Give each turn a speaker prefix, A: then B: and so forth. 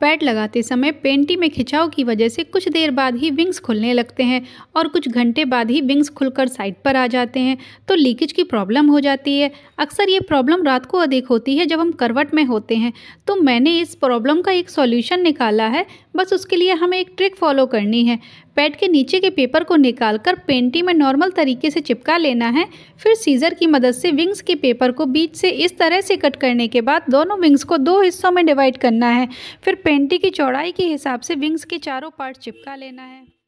A: pad लगाते समय पेंटी में खिंचाव की वजह से कुछ देर बाद ही विंग्स खुलने लगते हैं और कुछ घंटे बाद ही विंग्स खुलकर साइड पर आ जाते हैं तो लीकेज की प्रॉब्लम हो जाती है अक्सर ये प्रॉब्लम रात को अधिक होती है जब हम करवट में होते हैं तो मैंने इस प्रॉब्लम का एक सॉल्यूशन निकाला है बस उसके लिए हमें एक ट्रिक फॉलो करनी है पैड के नीचे के पेपर को निकालकर पेंटी में नॉर्मल तरीके से चिपका लेना है फिर सीज़र की मदद से विंग्स के पेपर को बीच से इस तरह से कट करने के बाद दोनों विंग्स को दो हिस्सों में डिवाइड करना है फिर पेंटी की चौड़ाई के हिसाब से विंग्स के चारों पार्ट चिपका लेना है